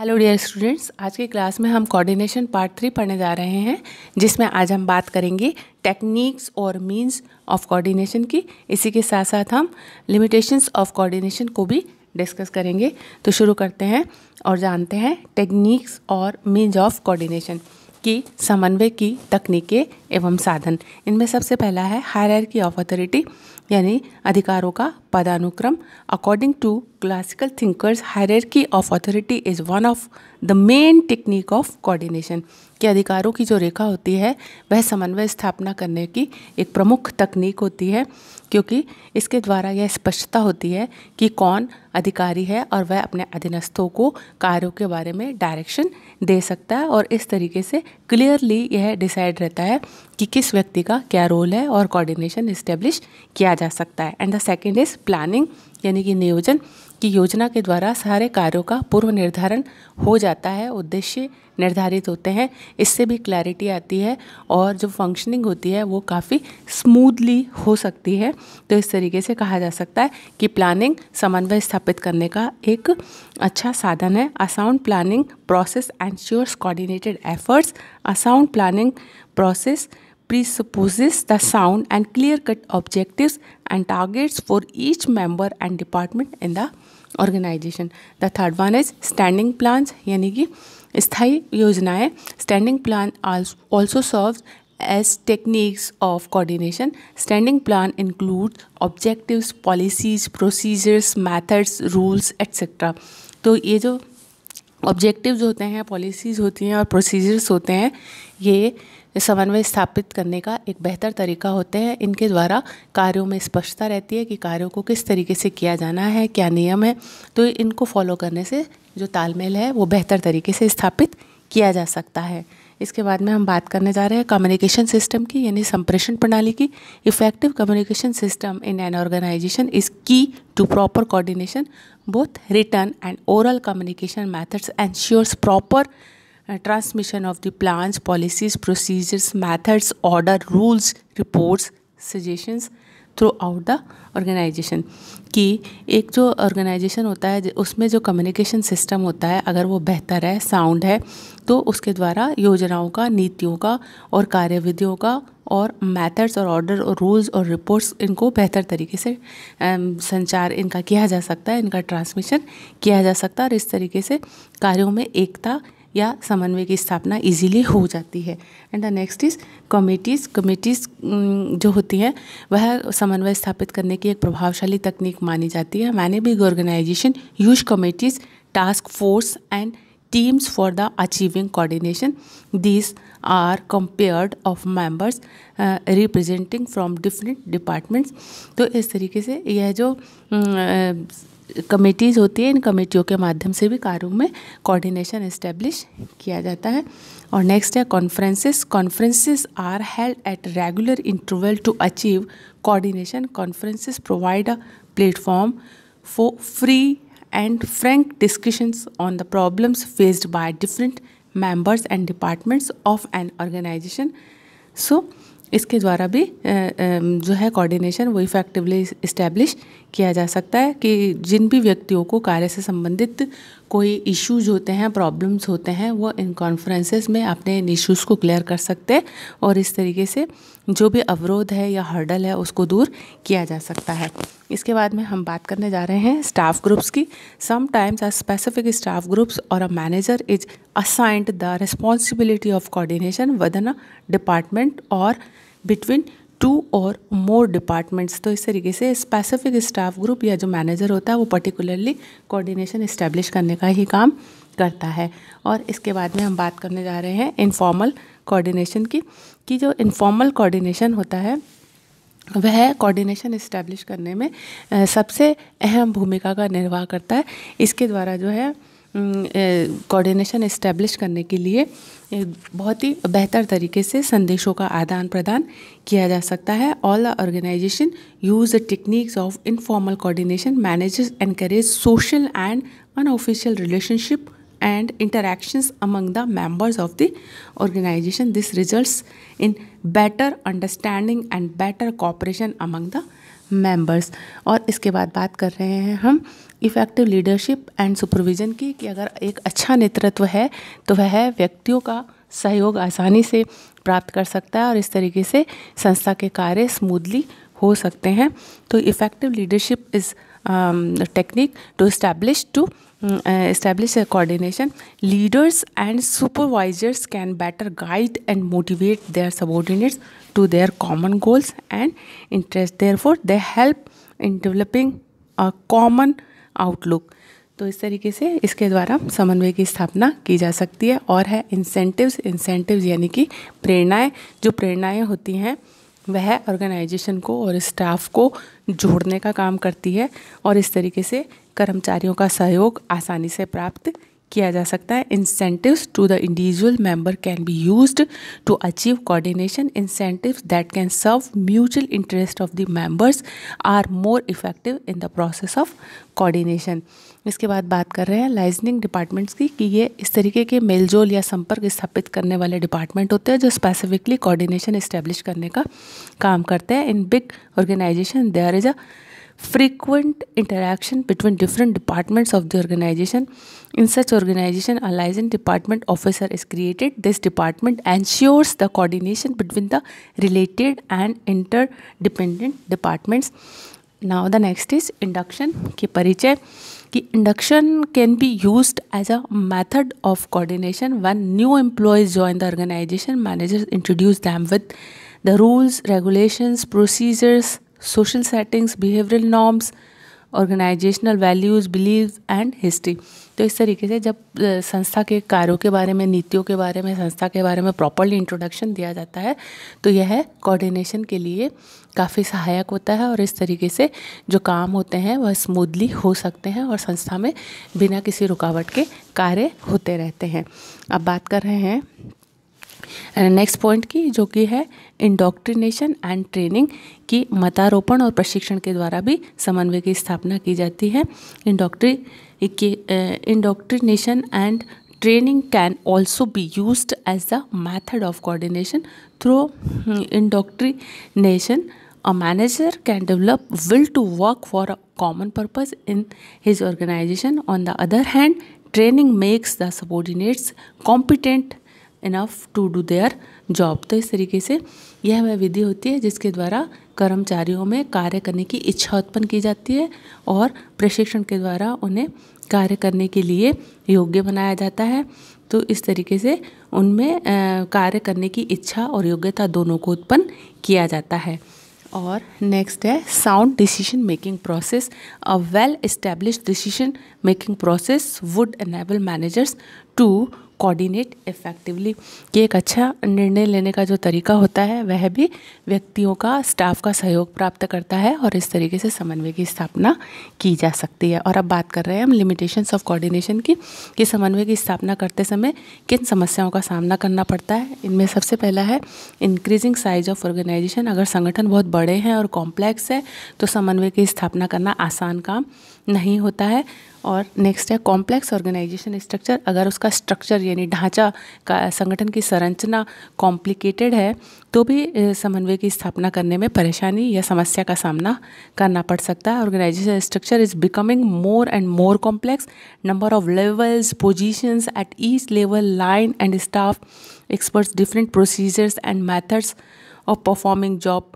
hello dear students आज की class में हम कोऑर्डिनेशन पार्ट थ्री पढ़ने जा रहे हैं जिसमें आज हम बात करेंगे टेक्निक्स और मींस ऑफ कोऑर्डिनेशन की इसी के साथ साथ हम लिमिटेशंस ऑफ कोऑर्डिनेशन को भी डिस्कस करेंगे तो शुरू करते हैं और जानते हैं टेक्निक्स और मींस ऑफ कोऑर्डिनेशन की समन्वय की तकनीकें एवं साधन इनमें सबसे पहला है हायर की ऑफ अथॉरिटी यानी अधिकारों का पदानुक्रम according to classical thinkers hierarchy of authority is one of the main technique of coordination कि अधिकारों की जो रेखा होती है वह समन्वय स्थापना करने की एक प्रमुख तकनीक होती है क्योंकि इसके द्वारा यह स्पष्टता होती है कि कौन अधिकारी है और वह अपने अधीनस्थों को कार्यों के बारे में डायरेक्शन दे सकता है और इस तरीके से क्लियरली यह डिसाइड रहता है कि किस व्यक्ति का क्या रोल है और कोऑर्डिनेशन इस्टेब्लिश किया जा सकता है and the second is planning यानी कि नियोजन की योजना के द्वारा सारे कार्यों का पूर्व निर्धारण हो जाता है उद्देश्य निर्धारित होते हैं इससे भी क्लैरिटी आती है और जो फंक्शनिंग होती है वो काफ़ी स्मूथली हो सकती है तो इस तरीके से कहा जा सकता है कि प्लानिंग समन्वय स्थापित करने का एक अच्छा साधन है a sound planning process ensures coordinated efforts a sound planning process presupposes the sound and clear-cut objectives and targets for each member and department in the organisation the third one is standing plans यानी कि स्थायी योजनाएं standing plan also serve as techniques of coordination standing plan include objectives policies procedures methods rules etcetera तो ये जो objectives होते हैं policies होती हैं और प्रोसीजर्स होते हैं ये समन्वय स्थापित करने का एक बेहतर तरीका होते हैं इनके द्वारा कार्यों में स्पष्टता रहती है कि कार्यों को किस तरीके से किया जाना है क्या नियम है तो इनको फॉलो करने से जो तालमेल है वो बेहतर तरीके से स्थापित किया जा सकता है इसके बाद में हम बात करने जा रहे हैं कम्युनिकेशन सिस्टम की यानी संप्रेषण प्रणाली की effective communication system in an organization is key to proper coordination both written and oral communication methods and proper transmission of the plans policies procedures methods order rules reports suggestions throughout the organization कि एक जो organisation होता है उसमें जो communication system होता है अगर वो बेहतर है साउंड है तो उसके द्वारा योजनाओं का नीतियों का और कार्यविधियों का और मेथड्स और ऑर्डर और रूल्स और रिपोर्ट्स इनको बेहतर तरीके से um, संचार इनका किया जा सकता है इनका ट्रांसमिशन किया जा सकता है और इस तरीके से कार्यों में एकता या समन्वय की स्थापना इजीली हो जाती है and the next is committees committees जो होती हैं वह समन्वय स्थापित करने की एक प्रभावशाली तकनीक मानी जाती है मैंने भी organization use committees task force and teams for the achieving coordination this are compared of members representing from different departments तो इस तरीके से यह जो uh, कमेटीज़ होती है इन कमेटियों के माध्यम से भी कार्यों में कोऑर्डिनेशन इस्टेब्लिश किया जाता है और नेक्स्ट है conferences conferences are held at regular interval to achieve coordination conferences provide a platform for free and frank discussions on the problems faced by different members and departments of an organization so इसके द्वारा भी जो है coordination वो effectively establish किया जा सकता है कि जिन भी व्यक्तियों को कार्य से संबंधित कोई इश्यूज होते हैं प्रॉब्लम्स होते हैं वो इन कॉन्फ्रेंसेस में अपने इन इश्यूज़ को क्लियर कर सकते हैं और इस तरीके से जो भी अवरोध है या हर्डल है उसको दूर किया जा सकता है इसके बाद में हम बात करने जा रहे हैं स्टाफ ग्रुप्स की sometimes a specific staff groups और a manager is assigned the responsibility of coordination within a department or between two or more departments तो इस तरीके से स्पेसिफिक स्टाफ ग्रुप या जो मैनेजर होता है वो पर्टिकुलरली कोऑर्डिनेशन इस्टेब्लिश करने का ही काम करता है और इसके बाद में हम बात करने जा रहे हैं इनफॉर्मल कोऑर्डिनेशन की कि जो इनफॉर्मल कोऑर्डिनेशन होता है वह कोऑर्डिनेशन इस्टेब्लिश करने में सबसे अहम भूमिका का निर्वाह करता है इसके द्वारा जो है कोऑर्डिनेशन इस्टेब्लिश करने के लिए बहुत ही बेहतर तरीके से संदेशों का आदान प्रदान किया जा सकता है all organization use the techniques of informal coordination managers encourage social and unofficial relationship and interactions among the members of the organization this results in better understanding and better cooperation among the members और इसके बाद बात कर रहे हैं हम effective leadership and supervision की कि अगर एक अच्छा नेतृत्व है तो वह है व्यक्तियों का सहयोग आसानी से प्राप्त कर सकता है और इस तरीके से संस्था के कार्य स्मूदली हो सकते हैं तो effective leadership is technique to establish to establish a coordination leaders and supervisors can better guide and motivate their subordinates to their common goals and interests therefore they help in developing a common outlook तो इस तरीके से इसके द्वारा समन्वय की स्थापना की जा सकती है और है इंसेंटिव्स इंसेंटिव्स यानी कि प्रेरणाएं जो प्रेरणाएं होती हैं वह ऑर्गेनाइजेशन को और स्टाफ को जोड़ने का काम करती है और इस तरीके से कर्मचारियों का सहयोग आसानी से प्राप्त किया जा सकता है incentive to the individual member can be use to achieve coordination incentive that can serve mutual interest of the members are more effective in the process of coordination इसके बाद बात कर रहे हैं लाइजनिंग डिपार्टमेंट्स की कि ये इस तरीके के मेलजोल या संपर्क स्थापित करने वाले डिपार्टमेंट होते हैं जो स्पेसिफिकली कॉर्डिनेशन इस्टेब्लिश करने का काम करते हैं in big organization there is a frequent interaction between different departments of the organization in such organization a liaison department officer is created this department ensures the coordination between the related and interdependent departments now the next is induction ki parichay ki induction can be used as a method of coordination when new employees join the organization managers introduce them with the rules regulations procedures social settings behavioural norms organizational values believe and history तो इस तरीके से जब संस्था के कार्यों के बारे में नीतियों के बारे में संस्था के बारे में प्रॉपरली इंट्रोडक्शन दिया जाता है तो यह कोऑर्डिनेशन के लिए काफ़ी सहायक होता है और इस तरीके से जो काम होते हैं वह स्मूदली हो सकते हैं और संस्था में बिना किसी रुकावट के कार्य होते रहते हैं अब बात कर रहे हैं नेक्स्ट पॉइंट की जो कि है इंडोक्ट्रिनेशन एंड ट्रेनिंग की मतारोपण और प्रशिक्षण के द्वारा भी समन्वय की स्थापना की जाती है इंडोक्ट्री इंडॉक्ट्री indoctrination and training can also be use as the method of coordination through indoctrination a manager can develop will to work for a common purpose in his organization on the other hand training makes the subordinates competent enough to do their job तो इस तरीके से यह वह विधि होती है जिसके द्वारा कर्मचारियों में कार्य करने की इच्छा उत्पन्न की जाती है और प्रशिक्षण के द्वारा उन्हें कार्य करने के लिए योग्य बनाया जाता है तो इस तरीके से उनमें कार्य करने की इच्छा और योग्यता दोनों को उत्पन्न किया जाता है और नेक्स्ट है sound decision making process a well establish decision making process would enable managers to coordinate effectively कि एक अच्छा निर्णय लेने का जो तरीका होता है वह भी व्यक्तियों का स्टाफ का सहयोग प्राप्त करता है और इस तरीके से समन्वय की स्थापना की जा सकती है और अब बात कर रहे हैं हम लिमिटेशंस ऑफ कोऑर्डिनेशन की कि समन्वय की स्थापना करते समय किन समस्याओं का सामना करना पड़ता है इनमें सबसे पहला है इंक्रीजिंग साइज ऑफ ऑर्गेनाइजेशन अगर संगठन बहुत बड़े हैं और कॉम्प्लेक्स है तो समन्वय की स्थापना करना आसान काम नहीं होता है और नेक्स्ट है कॉम्प्लेक्स ऑर्गेनाइजेशन स्ट्रक्चर अगर उसका स्ट्रक्चर यानी ढांचा का संगठन की संरचना कॉम्प्लिकेटेड है तो भी समन्वय की स्थापना करने में परेशानी या समस्या का सामना करना पड़ सकता है organization structure is becoming more and more complex number of levels positions at each level line and staff experts different procedures and methods of performing job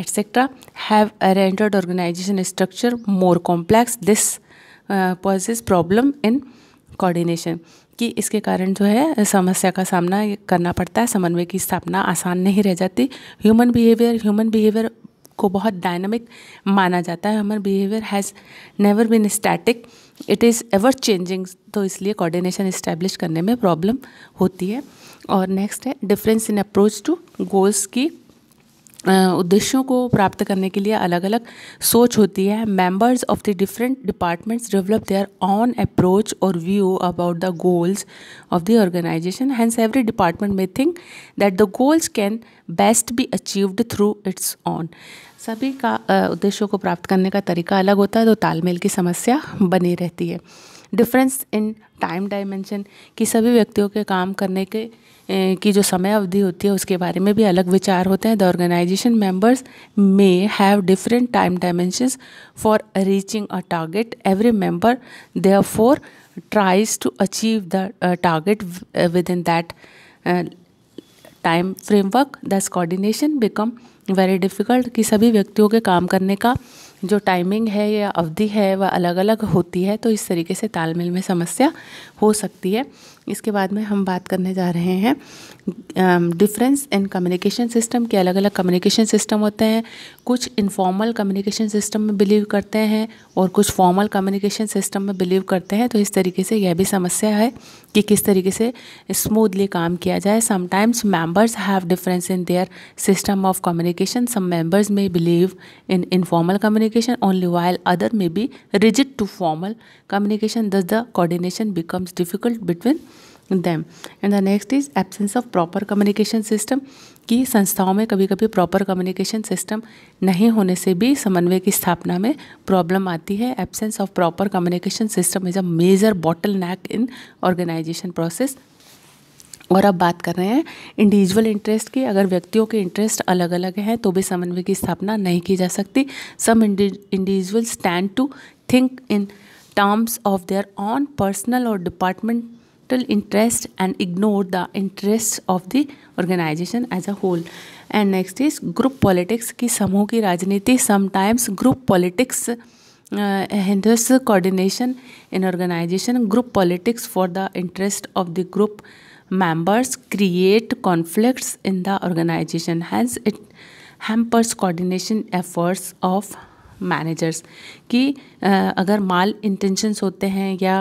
etc have rendered organization structure more complex this poses problem in coordination कि इसके कारण जो है समस्या का सामना करना पड़ता है समन्वय की स्थापना आसान नहीं रह जाती ह्यूमन बिहेवियर ह्यूमन बिहेवियर को बहुत डायनामिक माना जाता है human behaviour has never been static it is ever changing तो इसलिए कोऑर्डिनेशन इस्टेब्लिश करने में प्रॉब्लम होती है और नेक्स्ट है difference in approach to goals की उद्देश्यों को प्राप्त करने के लिए अलग अलग सोच होती है members of the different departments develop their own approach or view about the goals of the organization hence every department में think that the goals can best be achieved through its own सभी का उद्देश्यों को प्राप्त करने का तरीका अलग होता है तो तालमेल की समस्या बनी रहती है डिफरेंस इन टाइम डायमेंशन कि सभी व्यक्तियों के काम करने के की जो समय अवधि होती है उसके बारे में भी अलग विचार होते हैं the organization members may have different time dimensions for reaching a target every member therefore tries to achieve the target within that time framework thus coordination become very difficult कि सभी व्यक्तियों के काम करने का जो timing है या अवधि है वह अलग अलग होती है तो इस तरीके से तालमेल में समस्या हो सकती है इसके बाद में हम बात करने जा रहे हैं डिफरेंस इन कम्युनिकेशन सिस्टम के अलग अलग कम्युनिकेशन सिस्टम होते हैं कुछ इनफॉर्मल कम्युनिकेशन सिस्टम में बिलीव करते हैं और कुछ फॉर्मल कम्युनिकेशन सिस्टम में बिलीव करते हैं तो इस तरीके से यह भी समस्या है कि किस तरीके से स्मूथली काम किया जाए sometimes members have difference in their system of communication some members में believe in informal communication only while other may be rigid to formal communication thus the coordination becomes difficult between them and the next is absence of proper communication system कि संस्थाओं में कभी कभी proper communication system नहीं होने से भी समन्वय की स्थापना में प्रॉब्लम आती है absence of proper communication system is a major bottleneck in organization process और अब बात कर रहे हैं इंडिविजुअल इंटरेस्ट की अगर व्यक्तियों के इंटरेस्ट अलग अलग हैं तो भी समन्वय की स्थापना नहीं की जा सकती some individual stand to think in terms of their own personal or department capital interest and ignore the interests of the organization as a whole and next is group politics ki samuh ki की sometimes group politics uh, hinders coordination in organization group politics for the interest of the group members create conflicts in the organization hence it hampers coordination efforts of managers managers कि अगर माल intentions होते हैं या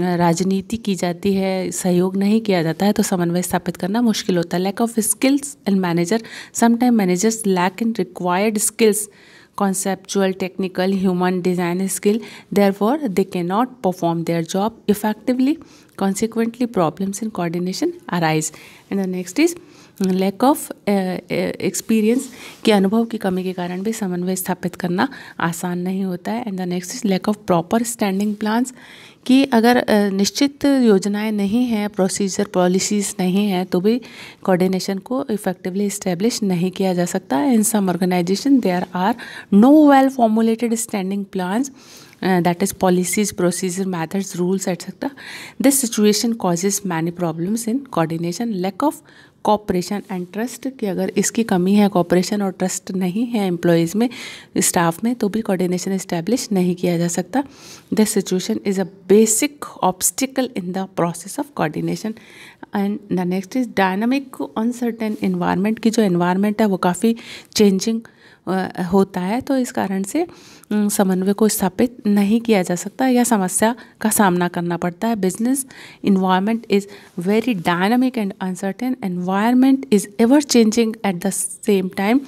राजनीति की जाती है सहयोग नहीं किया जाता है तो समन्वय स्थापित करना मुश्किल होता है lack of skills and manager sometime managers lack in required skills conceptual technical human design skill therefore they can not perform their job effectively consequently problems in coordination arise and the next is lack of experience के अनुभव की कमी के कारण भी समन्वय स्थापित करना आसान नहीं होता है and the next is lack of proper standing plans कि अगर uh, निश्चित योजनाएं नहीं हैं प्रोसीजर पॉलिसीज़ नहीं हैं तो भी कोऑर्डिनेशन को इफेक्टिवली इस्टेब्लिश नहीं किया जा सकता in some organization there are no well formulated standing plans that is policies procedure methods rules etc this situation causes many problems in coordination lack of cooperation and trust कि अगर इसकी कमी है corporation और ट्रस्ट नहीं है employees में staff में तो भी कोऑर्डिनेशन इस्टेब्लिश नहीं किया जा सकता this situation is a basic obstacle in the process of coordination and the next is dynamic uncertain environment की जो इन्वायरमेंट है वो काफ़ी चेंजिंग होता है तो इस कारण से समन्वय को स्थापित नहीं किया जा सकता या समस्या का सामना करना पड़ता है business environment is very dynamic and uncertain environment is ever changing at the same time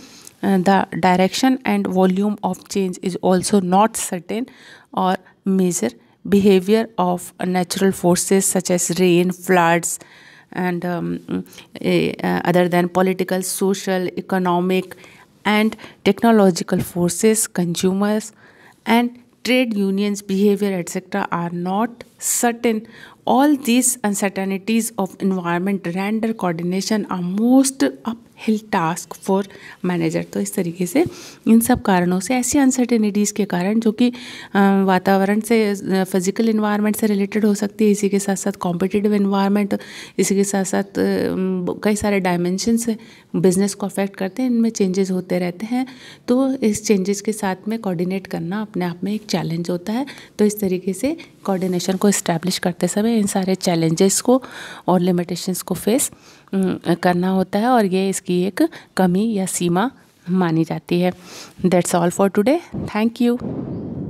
the direction and volume of change is also not certain और major behaviour of natural forces such as rain floods and other than political social economic and technological forces, consumers, and trade unions' behavior, etc., are not all all these of environment render render coordination most uphill task for manager तो इस तरीके से इन सब कारणों से ऐसी uncertainties के कारण जो कि वातावरण से फिजिकल इन्वायरमेंट से रिलेटेड हो सकती है इसी के साथ साथ कॉम्पिटिटिव इन्वायरमेंट इसी के साथ साथ कई सारे डायमेंशनस बिजनेस को अफेक्ट करते हैं इनमें चेंजेस होते रहते हैं तो इस चेंजेस के साथ में कॉर्डिनेट करना अपने आप में एक चैलेंज होता है तो इस तरीके से कॉर्डिनेशन को इस्टेब्लिश करते समय इन सारे चैलेंजेस को और लिमिटेशंस को फेस हम्म, करना होता है और ये इसकी एक कमी या सीमा मानी जाती है that's all for today thank you